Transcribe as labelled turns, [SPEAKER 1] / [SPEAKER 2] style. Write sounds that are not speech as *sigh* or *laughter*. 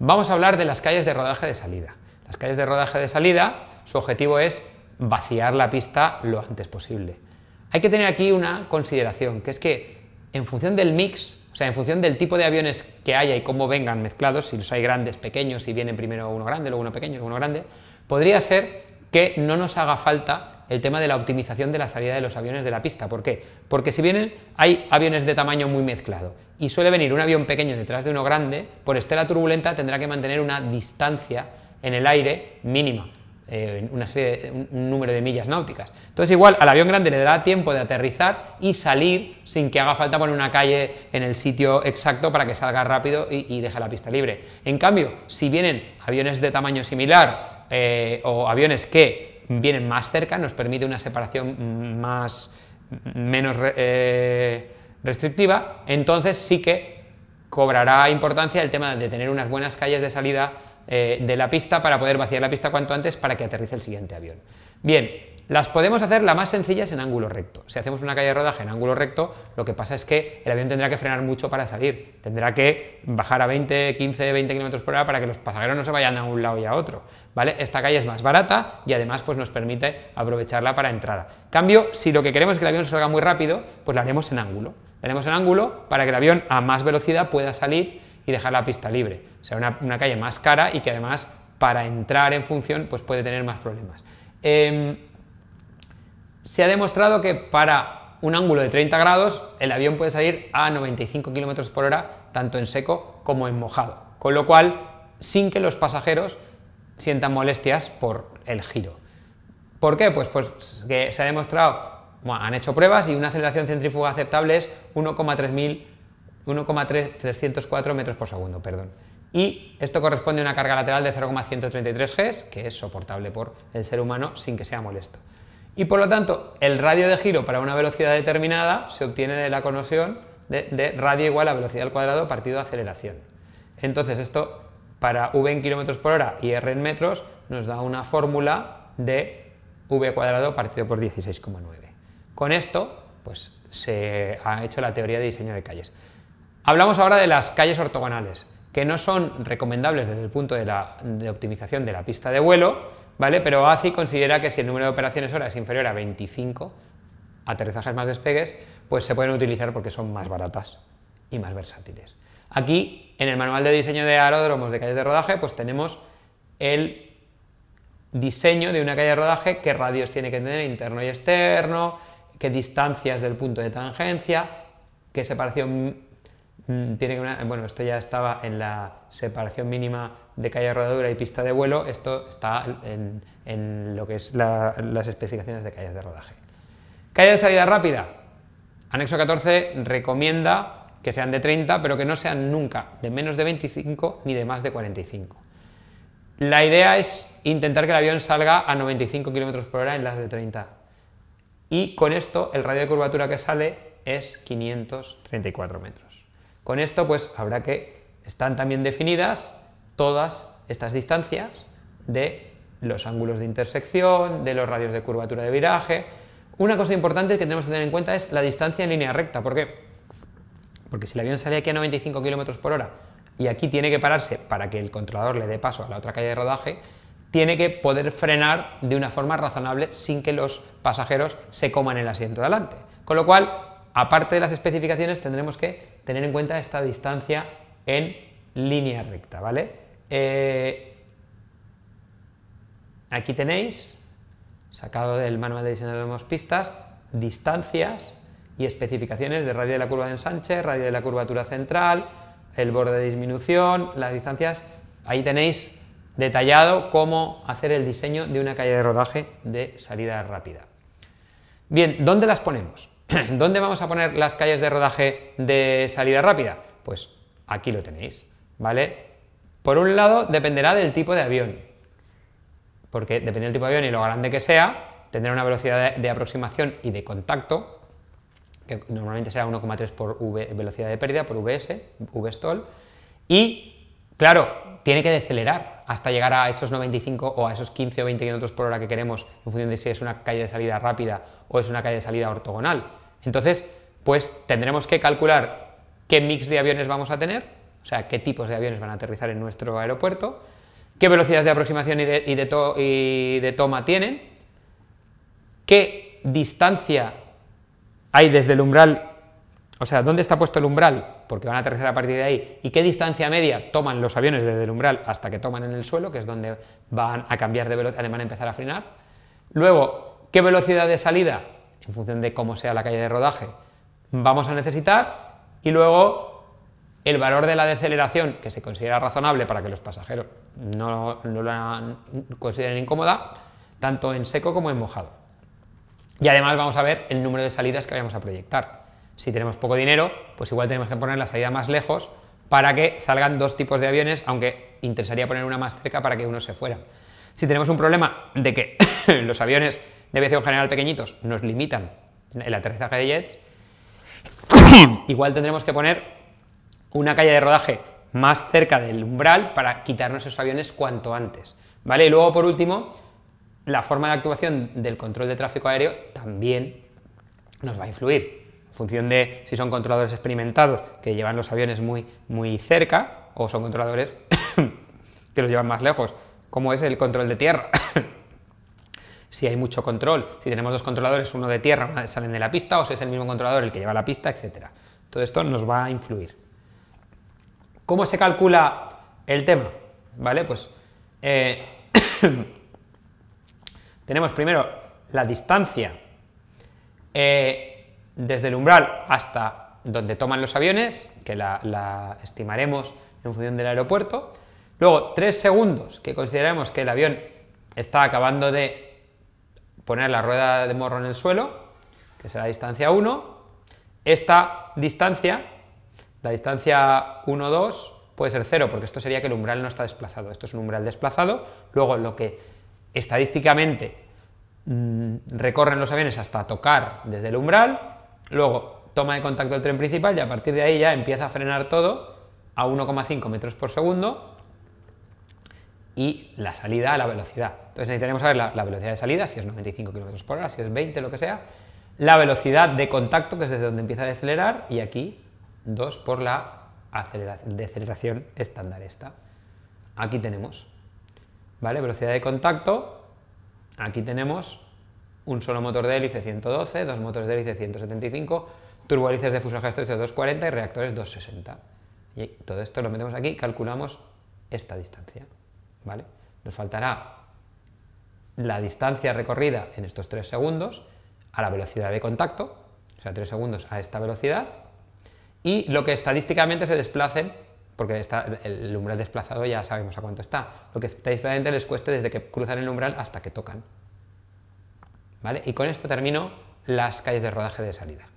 [SPEAKER 1] Vamos a hablar de las calles de rodaje de salida. Las calles de rodaje de salida, su objetivo es vaciar la pista lo antes posible. Hay que tener aquí una consideración, que es que en función del mix, o sea, en función del tipo de aviones que haya y cómo vengan mezclados, si los hay grandes, pequeños, si vienen primero uno grande, luego uno pequeño, luego uno grande, podría ser que no nos haga falta el tema de la optimización de la salida de los aviones de la pista. ¿Por qué? Porque si vienen, hay aviones de tamaño muy mezclado y suele venir un avión pequeño detrás de uno grande, por estela turbulenta tendrá que mantener una distancia en el aire mínima. Eh, una serie un número de millas náuticas. Entonces, igual al avión grande le dará tiempo de aterrizar y salir sin que haga falta poner una calle en el sitio exacto para que salga rápido y, deje la pista libre. En cambio, si vienen aviones de tamaño similar eh, o aviones que vienen más cerca, nos permite una separación más, menos eh, restrictiva, entonces sí que cobrará importancia el tema de tener unas buenas calles de salida eh, de la pista para poder vaciar la pista cuanto antes para que aterrice el siguiente avión. Bien, las podemos hacer, la más sencillas en ángulo recto. Si hacemos una calle de rodaje en ángulo recto, lo que pasa es que el avión tendrá que frenar mucho para salir, tendrá que bajar a 20, 15, 20 km por hora para que los pasajeros no se vayan a un lado y a otro. ¿vale? Esta calle es más barata y además pues, nos permite aprovecharla para entrada. Cambio, si lo que queremos es que el avión salga muy rápido, pues la haremos en ángulo. la haremos en ángulo para que el avión a más velocidad pueda salir y dejar la pista libre. O sea, una, calle más cara y que además para entrar en función pues puede tener más problemas. Em, se ha demostrado que para un ángulo de 30 grados el avión puede salir a 95 km por hora tanto en seco como en mojado, con lo cual sin que los pasajeros sientan molestias por el giro. ¿Por qué? Pues, pues que se ha demostrado, han hecho pruebas y una aceleración centrífuga aceptable es 1,304 metros por segundo, Y esto corresponde a una carga lateral de 0,133 G, que es soportable por el ser humano sin que sea molesto. Y por lo tanto, el radio de giro para una velocidad determinada se obtiene de la conoción de, radio igual a velocidad al cuadrado partido aceleración. Entonces esto para v en kilómetros por hora y r en metros nos da una fórmula de v cuadrado partido por 16,9. Con esto pues se ha hecho la teoría de diseño de calles. Hablamos ahora de las calles ortogonales, que no son recomendables desde el punto de optimización de la pista de vuelo, pero ACI considera que si el número de operaciones hora es inferior a 25, aterrizajes más despegues, pues se pueden utilizar porque son más baratas y más versátiles. Aquí, en el manual de diseño de aeródromos de calles de rodaje, pues tenemos el diseño de una calle de rodaje, qué radios tiene que tener interno y externo, qué distancias del punto de tangencia, qué separación Mm. bueno, esto ya estaba en la separación mínima de calle rodadura y pista de vuelo, esto está en, lo que es las especificaciones de calles de rodaje. Calle de salida rápida. Anexo 14 recomienda que sean de 30, pero que no sean nunca de menos de 25 ni de más de 45. La idea es intentar que el avión salga a 95 km por hora en las de 30. Y con esto el radio de curvatura que sale es 534 metros. Con esto pues habrá que están también definidas todas estas distancias de los ángulos de intersección, de los radios de curvatura de viraje. Una cosa importante que tenemos que tener en cuenta es la distancia en línea recta. ¿Por qué? Porque si el avión sale aquí a 95 km por hora y aquí tiene que pararse para que el controlador le dé paso a la otra calle de rodaje, tiene que poder frenar de una forma razonable sin que los pasajeros se coman el asiento de adelante. Con lo cual, Aparte de las especificaciones, tendremos que tener en cuenta esta distancia en línea recta, ¿vale? Eh, aquí tenéis, sacado del manual de diseño de las pistas, distancias y especificaciones de radio de la curva de ensanche, radio de la curvatura central, el borde de disminución, las distancias. Ahí tenéis detallado cómo hacer el diseño de una calle de rodaje de salida rápida. Bien, ¿dónde las ponemos? *clears throat* ¿Dónde vamos a poner las calles de rodaje de salida rápida? Pues aquí lo tenéis, ¿vale? Por un lado, dependerá del tipo de avión, porque depende del tipo de avión y lo grande que sea, tendrá una velocidad de, aproximación y de contacto, que normalmente será 1,3 por v, velocidad de pérdida, por VS, VSTOL, y Claro, tiene que decelerar hasta llegar a esos 95 o a esos 15 o 20 kilómetros por hora que queremos, en función de si es una calle de salida rápida o es una calle de salida ortogonal. Entonces, pues tendremos que calcular qué mix de aviones vamos a tener, o sea, qué tipos de aviones van a aterrizar en nuestro aeropuerto, qué velocidades de aproximación y de, y de toma tienen, qué distancia hay desde el umbral o sea, ¿dónde está puesto el umbral? Porque van a aterrizar a partir de ahí. ¿Y qué distancia media toman los aviones desde el umbral hasta que toman en el suelo, que es donde van a cambiar de velocidad, van a empezar a frenar? Luego, ¿qué velocidad de salida? En función de cómo sea la calle de rodaje, vamos a necesitar. Y luego, el valor de la deceleración, que se considera razonable para que los pasajeros no, no la consideren incómoda, tanto en seco como en mojado. Y además vamos a ver el número de salidas que vamos a proyectar. Si tenemos poco dinero, pues igual tenemos que poner la salida más lejos para que salgan dos tipos de aviones, aunque interesaría poner una más cerca para que uno se fuera. Si tenemos un problema de que *coughs* los aviones de aviación general pequeñitos nos limitan el aterrizaje de jets, *coughs* igual tendremos que poner una calle de rodaje más cerca del umbral para quitarnos esos aviones cuanto antes. ¿Vale? Y luego, por último, la forma de actuación del control de tráfico aéreo también nos va a influir función de si son controladores experimentados que llevan los aviones muy, muy cerca o son controladores *coughs* que los llevan más lejos. ¿Cómo es el control de tierra? *coughs* si hay mucho control, si tenemos dos controladores, uno de tierra, uno salen de la pista, o si es el mismo controlador el que lleva la pista, etc. Todo esto nos va a influir. ¿Cómo se calcula el tema? ¿Vale? Pues eh, *coughs* tenemos primero la distancia eh, desde el umbral hasta donde toman los aviones, que la, estimaremos en función del aeropuerto. Luego, tres segundos que consideremos que el avión está acabando de poner la rueda de morro en el suelo, que será la distancia 1. Esta distancia, la distancia 1, 2, puede ser 0, porque esto sería que el umbral no está desplazado. Esto es un umbral desplazado. Luego, lo que estadísticamente mm, recorren los aviones hasta tocar desde el umbral, Luego toma de contacto el tren principal y a partir de ahí ya empieza a frenar todo a 1,5 metros por segundo y la salida a la velocidad. Entonces necesitaremos saber la, velocidad de salida, si es 95 km por hora, si es 20, lo que sea, la velocidad de contacto, que es desde donde empieza a decelerar, y aquí 2 por la aceleración, deceleración estándar esta. Aquí tenemos, ¿vale? Velocidad de contacto, aquí tenemos un solo motor de hélice 112, dos motores de hélice 175, turbohélices de fuselaje estrecho 240 y reactores 260. Y todo esto lo metemos aquí, calculamos esta distancia, ¿vale? Nos faltará la distancia recorrida en estos 3 segundos a la velocidad de contacto, o sea, 3 segundos a esta velocidad, y lo que estadísticamente se desplacen, porque el umbral desplazado ya sabemos a cuánto está, lo que estadísticamente les cueste desde que cruzan el umbral hasta que tocan. Y con esto termino las calles de rodaje de salida.